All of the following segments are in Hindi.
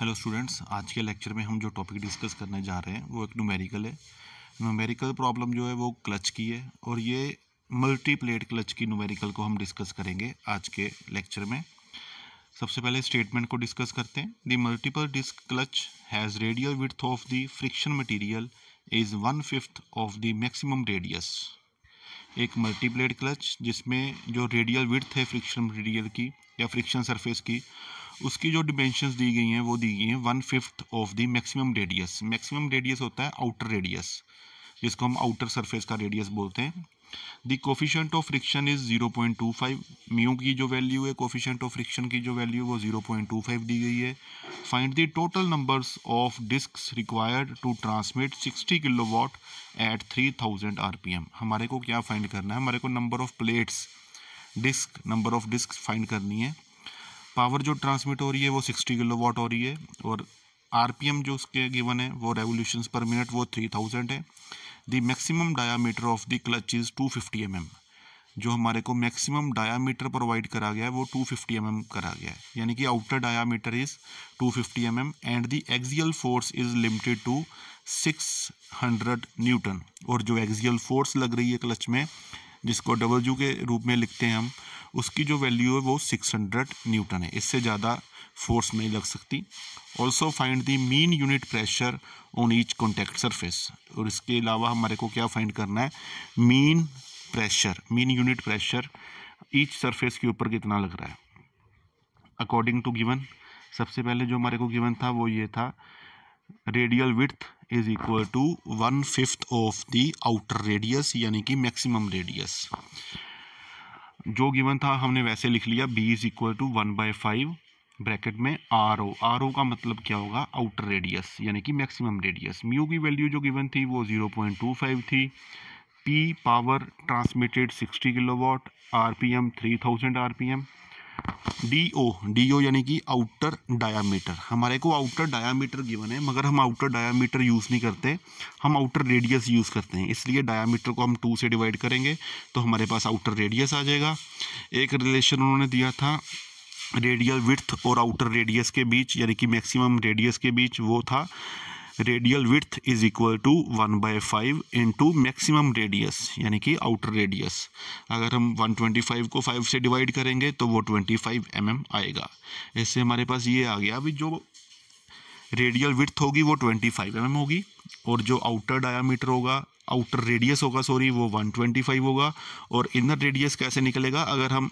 हेलो स्टूडेंट्स आज के लेक्चर में हम जो टॉपिक डिस्कस करने जा रहे हैं वो एक न्यूमेरिकल है न्यूमेरिकल प्रॉब्लम जो है वो क्लच की है और ये मल्टीप्लेट क्लच की न्यूमेरिकल को हम डिस्कस करेंगे आज के लेक्चर में सबसे पहले स्टेटमेंट को डिस्कस करते हैं the multiple disc clutch has radial width of the friction material is one fifth of the maximum radius एक मल्टीप्लेट क्लच जिसमें जो रेडियल विथ है फ्रिक्शन मटीरियल की या फ्रिक्शन सरफेस की उसकी जो डिमेंशन दी गई हैं वो दी गई हैं one fifth of the maximum radius maximum radius होता है आउटर रेडियस जिसको हम आउटर सरफेस का रेडियस बोलते हैं the coefficient of friction is zero point two five mu की जो वैल्यू है कोफिशेंट ऑफ फ्रिक्शन की जो वैल्यू है वो जीरो पॉइंट टू फाइव दी गई है find the total numbers of disc required to transmit sixty kilowatt at three thousand R P M हमारे को क्या फाइंड करना है हमारे को number of plates disc number of disc find करनी है पावर जो ट्रांसमिट हो रही है वो सिक्सटी किलो वाट हो रही है और आरपीएम जो उसके गिवन है वो रेवोल्यूशन पर मिनट वो थ्री थाउजेंड है the maximum diameter of the clutch is two fifty M M जो हमारे को मैक्सिमम डायामीटर प्रोवाइड करा गया है वो 250 फिफ्टी mm करा गया है यानी कि outer diameter is 250 fifty mm and the axial force is limited to 600 newton और जो एक्जियल फोर्स लग रही है क्लच में जिसको डबल जू के रूप में लिखते हैं हम उसकी जो वैल्यू है वो सिक्स हंड्रेड न्यूटन है इससे ज़्यादा फोर्स नहीं लग सकती also find the mean unit pressure on each contact surface और इसके अलावा हमारे को क्या फाइंड करना है mean pressure mean unit pressure each surface के ऊपर कितना लग रहा है अकॉर्डिंग टू गिवन सबसे पहले जो हमारे को गिवन था वो ये था radial width is equal to one fifth of the outer radius यानी कि मैक्सिमम रेडियस जो गिवन था हमने वैसे लिख लिया B is equal to one by five bracket में आर ओ आर ओ का मतलब क्या होगा आउटर रेडियस यानी कि मैक्सिमम रेडियस म्यू की वैल्यू जो गिवन थी वो ज़ीरो पॉइंट टू फाइव थी P power transmitted sixty watt R P M three thousand R P M D O D O यानी कि आउटर डायामीटर हमारे को आउटर डायामीटर गिवन है मगर हम आउटर डायामीटर यूज़ नहीं करते हम आउटर रेडियस यूज़ करते हैं इसलिए डायामीटर को हम टू से डिवाइड करेंगे तो हमारे पास आउटर रेडियस आ जाएगा एक रिलेशन उन्होंने दिया था रेडियल विथ और आउटर रेडियस के बीच यानी कि मैक्सिमम रेडियस के बीच वो था radial width is equal to one by five into maximum radius यानी कि आउटर रेडियस अगर हम 125 को 5 से डिवाइड करेंगे तो वो 25 फाइव mm आएगा इससे हमारे पास ये आ गया अभी जो रेडियल विथ होगी वो 25 फाइव mm होगी और जो आउटर डायामीटर होगा आउटर रेडियस होगा सॉरी वो 125 होगा और इनर रेडियस कैसे निकलेगा अगर हम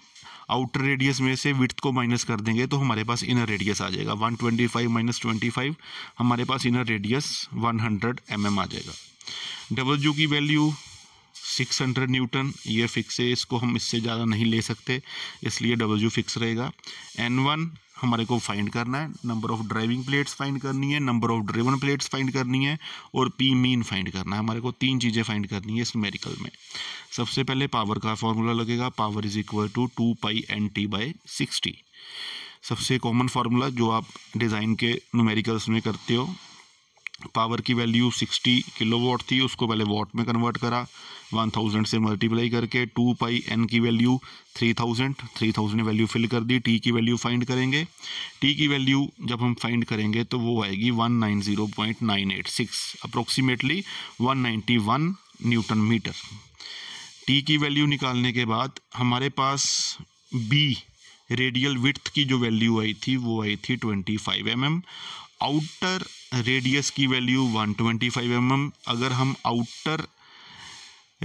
आउटर रेडियस में से विथ को माइनस कर देंगे तो हमारे पास इनर रेडियस आ जाएगा one twenty five minus twenty five हमारे पास inner radius one hundred M M आ जाएगा डबल जू की वैल्यू सिक्स हंड्रेड न्यूटन ये फिक्स है इसको हम इससे ज़्यादा नहीं ले सकते इसलिए डब्ल्यू फिक्स रहेगा एन वन हमारे को फाइंड करना है number of driving plates find करनी है number of driven plates find करनी है और पी मीन फाइंड करना है हमारे को तीन चीज़ें फाइंड करनी है इस मेरिकल में सबसे पहले पावर का फॉर्मूला लगेगा power is equal to two pi N T by sixty सबसे कॉमन फार्मूला जो आप डिज़ाइन के नूमेरिकल्स में करते हो पावर की वैल्यू 60 किलोवाट थी उसको पहले वाट में कन्वर्ट करा 1000 से मल्टीप्लाई करके 2 पाई एन की वैल्यू 3000 3000 ने वैल्यू फिल कर दी टी की वैल्यू फाइंड करेंगे टी की वैल्यू जब हम फाइंड करेंगे तो वो आएगी 190.986 approximately one newton metre T की वैल्यू निकालने के बाद हमारे पास बी रेडियल विथ की जो वैल्यू आई थी वो आई थी twenty five mm, outer radius की वैल्यू 125 ट्वेंटी mm, अगर हम आउटर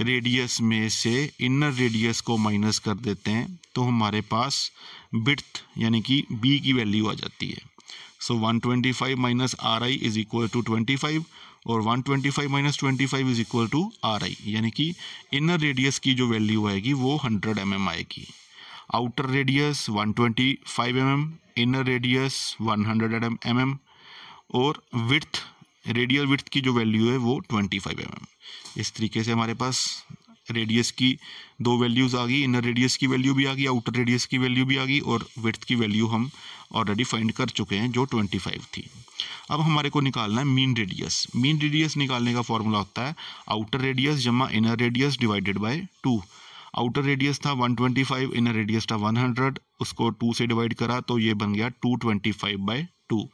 रेडियस में से इनर रेडियस को माइनस कर देते हैं तो हमारे पास बिथ यानी कि बी की वैल्यू आ जाती है so 125 twenty five minus R I is equal to twenty five और 125 twenty five minus twenty five is equal to R I यानी कि इनर रेडियस की जो वैल्यू आएगी वो 100 एम mm आएगी outer radius 125 twenty five M M inner radius 100 hundred M M और विर्थ रेडियल विर्थ की जो वैल्यू है वो ट्वेंटी फाइव एम इस तरीके से हमारे पास रेडियस की दो वैल्यूज़ आ गई इनर रेडियस की वैल्यू भी आ गई आउटर रेडियस की वैल्यू भी आ गई और विर्थ की वैल्यू हम ऑलरेडी फाइंड कर चुके हैं जो 25 थी अब हमारे को निकालना है मीन रेडियस मीन रेडियस निकालने का फॉर्मूला होता है आउटर रेडियस जमा inner radius divided by two outer radius था 125 इनर रेडियस था 100 उसको टू से डिवाइड करा तो ये बन गया two twenty five by two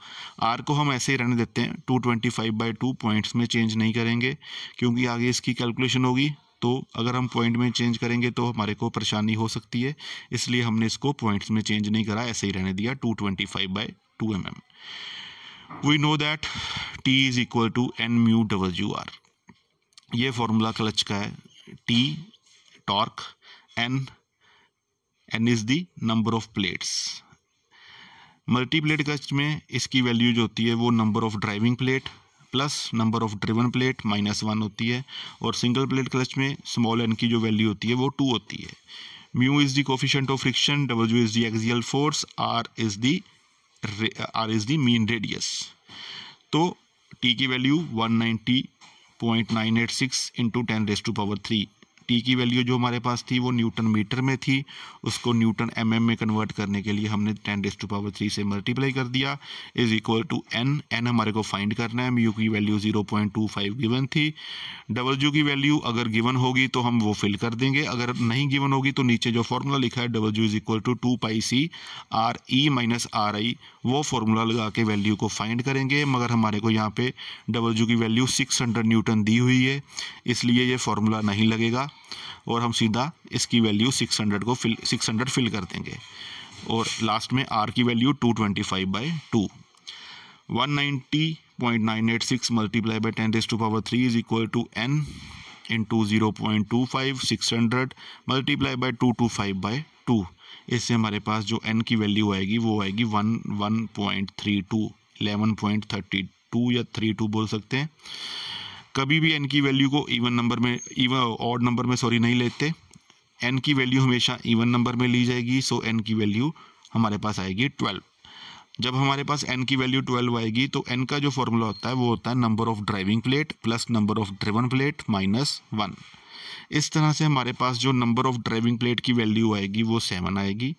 R को हम ऐसे ही रहने देते हैं two twenty five by two points में चेंज नहीं करेंगे क्योंकि आगे इसकी कैलकुलेशन होगी तो अगर हम पॉइंट में चेंज करेंगे तो हमारे को परेशानी हो सकती है इसलिए हमने इसको पॉइंट्स में चेंज नहीं करा ऐसे ही रहने दिया two twenty five by two M M we know that T is equal to N mu W R ये फॉर्मूला क्लच का है T torque N N is the number of plates multi plate कस्ट में इसकी वैल्यू जो होती है वो number of driving plate plus number of driven plate minus one होती है और सिंगल प्लेट क्लच में स्मॉल एन की जो वैल्यू होती है वो टू होती है mu is the coefficient of friction W is the axial force R is the R is the mean radius तो टी की value one ninety point nine eight six into ten raise to power three T की वैल्यू जो हमारे पास थी वो न्यूटन मीटर में थी उसको न्यूटन एम mm में कन्वर्ट करने के लिए हमने ten raise to power three से मल्टीप्लाई कर दिया is equal to N N हमारे को फाइंड करना है यू की value zero point two five given थी डबल जू की वैल्यू अगर गिवन होगी तो हम वो फिल कर देंगे अगर नहीं गिवन होगी तो नीचे जो फॉर्मूला लिखा है W is equal to two pi C R E minus R I वो फार्मूला लगा के वैल्यू को फाइंड करेंगे मगर हमारे को यहाँ पे डबल जू की वैल्यू 600 न्यूटन दी हुई है इसलिए ये फार्मूला नहीं लगेगा और हम सीधा इसकी वैल्यू 600 को फिल 600 फिल कर देंगे और लास्ट में आर की value 225 twenty five by two one ninety point nine eight six multiply by ten raise to power three is equal to N into zero point two five six hundred multiply by two two five by two इससे हमारे पास जो एन की वैल्यू आएगी वो आएगी one one point three two eleven point thirty two या थ्री टू बोल सकते हैं कभी भी एन की वैल्यू को इवन नंबर में इवन ऑड नंबर में सॉरी नहीं लेते एन की वैल्यू हमेशा इवन नंबर में ली जाएगी सो एन की वैल्यू हमारे पास आएगी ट्वेल्व जब हमारे पास एन की वैल्यू ट्वेल्व आएगी तो एन का जो फॉर्मूला होता है वो होता है number of driving plate plus number of driven plate minus one इस तरह से हमारे पास जो नंबर ऑफ ड्राइविंग प्लेट की वैल्यू आएगी वो सेवन आएगी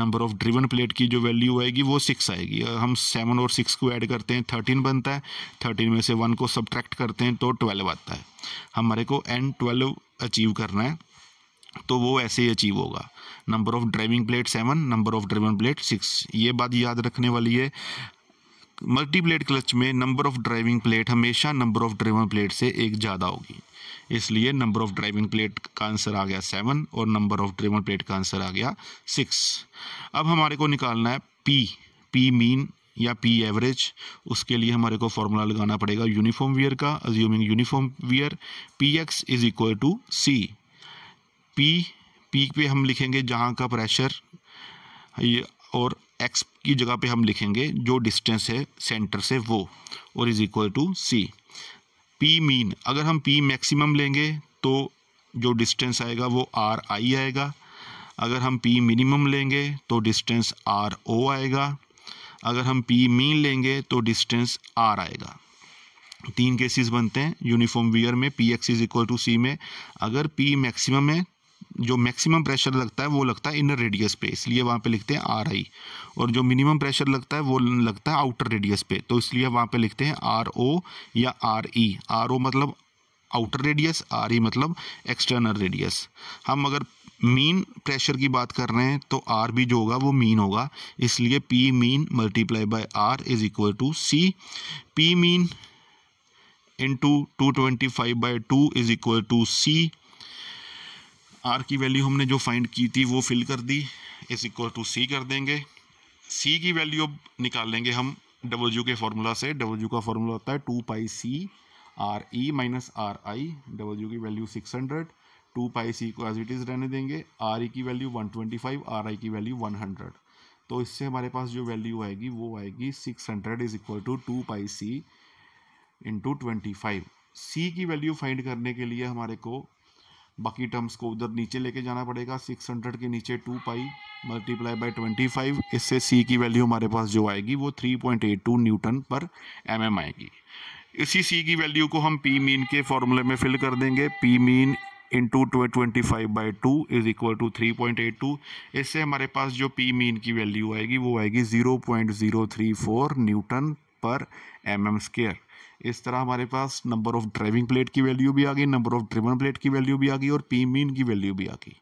नंबर ऑफ ड्रिवन प्लेट की जो वैल्यू आएगी वो सिक्स आएगी हम सेवन और सिक्स को ऐड करते हैं थर्टीन बनता है थर्टीन में से वन को सब्ट्रैक्ट करते हैं तो ट्वेल्व आता है हमारे को एन ट्वेल्व अचीव करना है तो वो ऐसे ही अचीव होगा number of driving plate seven number of driving plate six ये बात याद रखने वाली है मल्टी प्लेट क्लच में नंबर ऑफ ड्राइविंग प्लेट हमेशा नंबर ऑफ ड्राइविंग प्लेट से एक ज़्यादा होगी इसलिए नंबर ऑफ ड्राइविंग प्लेट का आंसर आ गया सेवन और नंबर ऑफ ड्राइविंग प्लेट का आंसर आ गया सिक्स अब हमारे को निकालना है पी पी मीन या पी एवरेज उसके लिए हमारे को फॉर्मूला लगाना पड़ेगा यूनिफॉर्म वियर का assuming uniform wear P X is equal to C P P पे हम लिखेंगे जहाँ का प्रेशर ये और एक्स की जगह पे हम लिखेंगे जो डिस्टेंस है सेंटर से वो और is equal to C P mean अगर हम पी मैक्सिमम लेंगे तो जो डिस्टेंस आएगा वो आर आई आएगा अगर हम पी मिनिमम लेंगे तो डिस्टेंस आर ओ आएगा अगर हम पी मीन लेंगे तो डिस्टेंस आर आएगा तीन केसेस बनते हैं यूनिफॉर्म वियर में P X is equal to C में अगर पी मैक्सिमम है जो मैक्सिमम प्रेशर लगता है वो लगता है इनर रेडियस पे इसलिए वहाँ पे लिखते हैं आर आई और जो मिनिमम प्रेशर लगता है वो लगता है आउटर रेडियस पे तो इसलिए वहाँ पे लिखते हैं आर ओ या आर ई आर ओ मतलब आउटर रेडियस आर ई मतलब एक्सटर्नल रेडियस हम अगर मीन प्रेशर की बात कर रहे हैं तो आर भी जो होगा वो मीन होगा इसलिए P mean multiply by R is equal to C P mean into two twenty five by two is equal to C R की वैल्यू हमने जो फाइंड की थी वो फिल कर दी इज इक्वल टू सी कर देंगे सी की वैल्यू अब निकाल लेंगे हम डब्ल्यू के फार्मूला से डब्ल्यू का फार्मूला होता है two pi C R E minus R I W की value six hundred two pi C को एज इट इज़ रहने देंगे आर ई e की value one twenty five R I की वैल्यू वन हंड्रेड तो इससे हमारे पास जो वैल्यू आएगी वो आएगी six hundred is equal to two pi C into twenty five C की वैल्यू फाइंड करने के लिए हमारे को बाकी टर्म्स को उधर नीचे लेके जाना पड़ेगा 600 के नीचे two pi multiply by twenty five इससे सी की वैल्यू हमारे पास जो आएगी वो 3.82 न्यूटन पर एम mm आएगी इसी सी की वैल्यू को हम पी मीन के फॉर्मूले में फिल कर देंगे P mean into twenty five by two is equal to three point eight two इससे हमारे पास जो पी मीन की वैल्यू आएगी वो आएगी zero point zero three four newton पर एम एम स्केयर इस तरह हमारे पास नंबर ऑफ ड्राइविंग प्लेट की वैल्यू भी आ गई नंबर ऑफ ड्रिवन प्लेट की वैल्यू भी आ गई और पी मीन की वैल्यू भी आ गई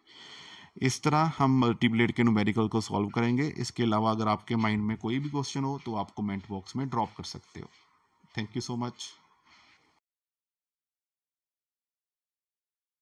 इस तरह हम मल्टीप्लेट के नोमेरिकल को सॉल्व करेंगे इसके अलावा अगर आपके माइंड में कोई भी क्वेश्चन हो तो आप कमेंट बॉक्स में ड्रॉप कर सकते हो थैंक यू सो मच